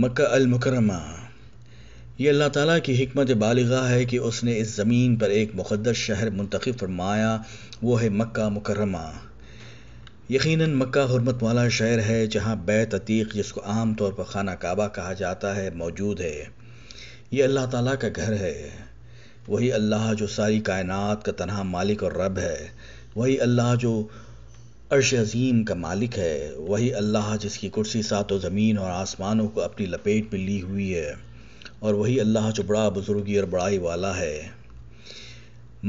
मक्का मुकरमा ये अल्लाह ताला की हमत बालिगा है कि उसने इस ज़मीन पर एक मुक़दस शहर मुंतखब फरमाया वो है मक्का मुकरमा यकीनन मक्का हरमत वाला शहर है जहाँ बैत अतीक जिसको आम तौर पर खाना काबा कहा जाता है मौजूद है ये अल्लाह ताला का घर है वही अल्लाह जो सारी कायनात का तनहा मालिक और रब है वही अल्लाह जो अर्श अजीम का मालिक है वही अल्लाह जिसकी कुर्सी सातों ज़मीन और आसमानों को अपनी लपेट में ली हुई है और वही अल्लाह जो बड़ा बुजुर्गी और बड़ाई वाला है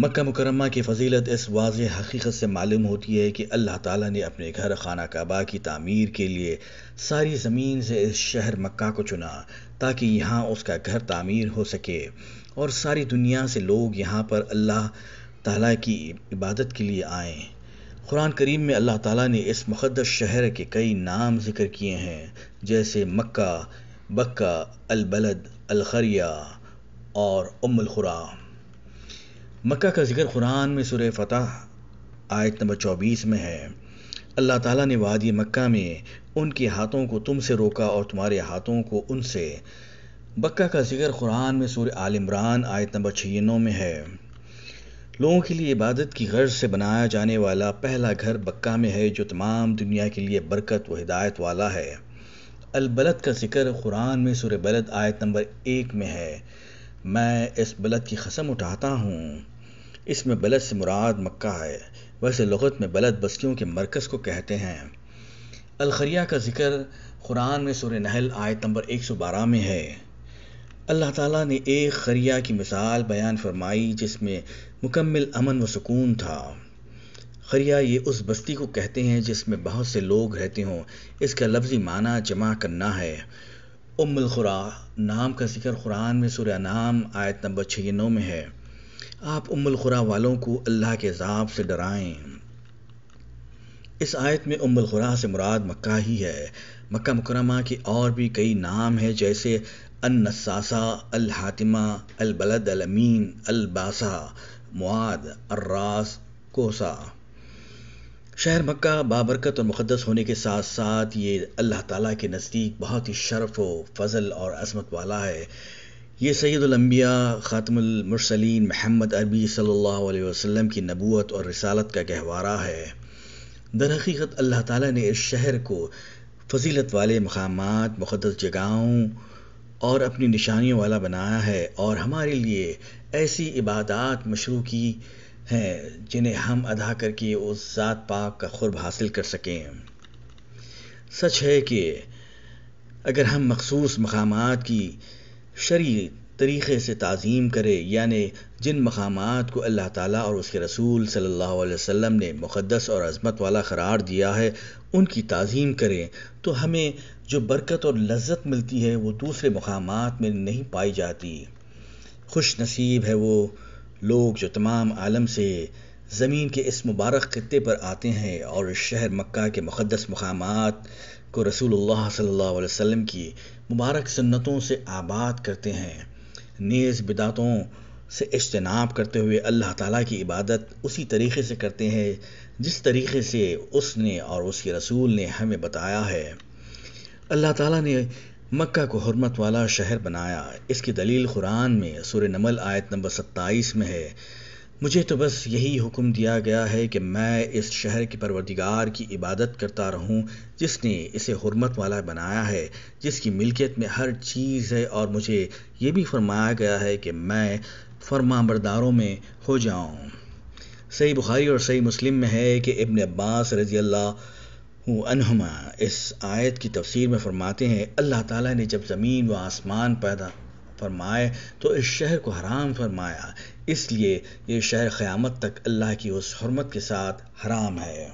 मक्का मुकरमा की फजीलत इस वाज हकीकत से मालूम होती है कि अल्लाह ताला ने अपने घर खाना काबा की तामीर के लिए सारी ज़मीन से इस शहर मक्का को चुना ताकि यहाँ उसका घर तामीर हो सके और सारी दुनिया से लोग यहाँ पर अल्लाह ताला की इबादत के लिए आएँ कुरान करीम में अल्लाह ताला ने इस मुक़दस शहर के कई नाम ज़िक्र किए हैं जैसे मक्का बक्का अलबलद अलखरिया और उम्मलखुरा मक्का का जिक्र कुरान में सुर फ़तह आयत नंबर चौबीस में है अल्लाह ताला ने वादी मक्का में उनके हाथों को तुमसे रोका और तुम्हारे हाथों को उनसे बक्का का जिक्र कुरान में सूर आल इमरान आयत नंबर छियानवे में है लोगों के लिए इबादत की गर्ज से बनाया जाने वाला पहला घर बक्का में है जो तमाम दुनिया के लिए बरकत व हिदायत वाला है अलबलत का जिक्र कुरान में सुर बलद आयत नंबर एक में है मैं इस बलद की कसम उठाता हूँ इसमें बलद से मुराद मक्का है वैसे लगत में बलद बस्तियों के मरकज़ को कहते हैं अलखरिया का जिक्र कुरान में सुर नहल आयत नंबर एक सौ बारह में है अल्लाह ताला ने एक खरिया की मिसाल बयान फरमाई जिसमें मुकम्मल अमन व सुकून था खरिया ये उस बस्ती को कहते हैं जिसमें बहुत से लोग रहते हों इसका लफ्ज़ी माना जमा करना है खुरा नाम का जिक्र कुरान में सुरह नाम आयत नंबर छियानवे में है आप खुरा वालों को अल्लाह के अजाब से डराएं इस आयत में उम्मल खुरा से मुराद मक्का ही है मक्का मुकरमा के और भी कई नाम हैं जैसे अन्नसासा अल हातिमा अल बलद अल अमीन अल बासा मुआद अर्रास कोसा शहर मक्का बाबरकत और मुक़दस होने के साथ साथ ये अल्लाह ताला के नज़दीक बहुत ही शर्फ व फजल और असमत वाला है ये सैदुलम्बिया ख़ातमसलिन महमद अरबी सल्ला वसम की नबूत और रिसालत का गहवारा है दर हकीकत अल्लाह ताला ने इस शहर को फजीलत वाले मकाम मुक़दस जगहों और अपनी निशानियों वाला बनाया है और हमारे लिए ऐसी इबादत मशरू की हैं जिन्हें हम अदा करके उस ज़ात पाक का खुरब हासिल कर सकें सच है कि अगर हम मखसूस मकाम की शरीर तरीक़े से तज़ीम करे यानि जिन मकाम को अल्लाह ताली और उसके रसूल सल्ला वसम ने मुक़दस और अज़मत वाला क़रार दिया है उनकी तज़ीम करें तो हमें जो बरकत और लज्जत मिलती है वो दूसरे मकाम में नहीं पाई जाती खुश नसीब है वो लोग जो तमाम आलम से ज़मीन के इस मुबारक खत्े पर आते हैं और शहर मक्का के मुक़दस मकाम को रसूल सल्ला वसम की मुबारक सन्नतों से आबाद करते हैं नेज़ बिदातों से इजतनाब करते हुए अल्लाह ताला की इबादत उसी तरीके से करते हैं जिस तरीके से उसने और उसके रसूल ने हमें बताया है अल्लाह ताला ने मक्का को हरमत वाला शहर बनाया इसकी दलील कुरान में सुर नमल आयत नंबर सत्ताईस में है मुझे तो बस यही हुक्म दिया गया है कि मैं इस शहर के परवरदिगार की इबादत करता रहूं जिसने इसे हरमत वाला बनाया है जिसकी मिलकियत में हर चीज़ है और मुझे ये भी फरमाया गया है कि मैं फरमाबरदारों में हो जाऊं। सही बुखारी और सही मुस्लिम में है कि इबन अब्बास रजी अल्लाहुमा इस आयत की तफसीर में फरमाते हैं अल्लाह ताला ने जब ज़मीन व आसमान पैदा फरमाए तो इस शहर को हराम फरमाया इसलिए ये शहर क़यामत तक अल्लाह की उस हरमत के साथ हराम है